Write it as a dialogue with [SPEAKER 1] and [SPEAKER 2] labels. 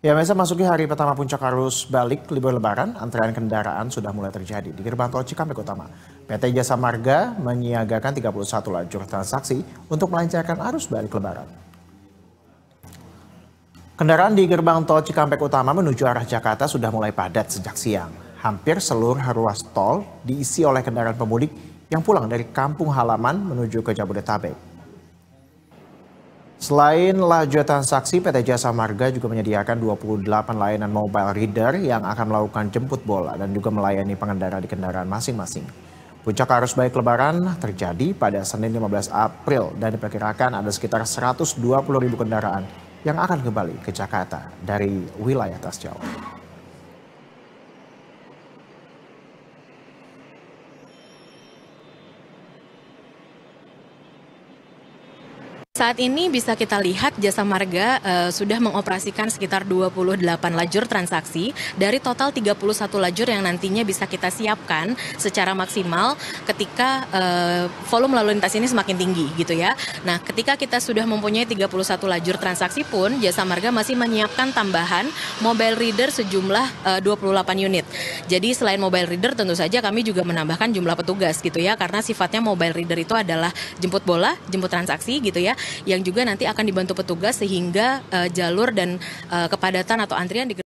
[SPEAKER 1] Ya, masa masuki hari pertama puncak arus balik libur lebaran, antrean kendaraan sudah mulai terjadi di gerbang tol Cikampek Utama. PT Jasa Marga menyiagakan 31 lajur transaksi untuk melancarkan arus balik lebaran. Kendaraan di gerbang tol Cikampek Utama menuju arah Jakarta sudah mulai padat sejak siang. Hampir seluruh ruas tol diisi oleh kendaraan pemudik yang pulang dari kampung halaman menuju ke Jabodetabek. Selain laju transaksi, PT Jasa Marga juga menyediakan 28 layanan mobile reader yang akan melakukan jemput bola dan juga melayani pengendara di kendaraan masing-masing. Puncak arus balik lebaran terjadi pada Senin 15 April dan diperkirakan ada sekitar 120 ribu kendaraan yang akan kembali ke Jakarta dari wilayah atas
[SPEAKER 2] Saat ini bisa kita lihat jasa marga uh, sudah mengoperasikan sekitar 28 lajur transaksi dari total 31 lajur yang nantinya bisa kita siapkan secara maksimal ketika uh, volume lalu lintas ini semakin tinggi gitu ya. Nah, ketika kita sudah mempunyai 31 lajur transaksi pun jasa marga masih menyiapkan tambahan mobile reader sejumlah eh, uh, 28 unit. Jadi selain mobile reader tentu saja kami juga menambahkan jumlah petugas gitu ya karena sifatnya mobile reader itu adalah jemput bola, jemput transaksi gitu ya yang juga nanti akan dibantu petugas sehingga uh, jalur dan uh, kepadatan atau antrian di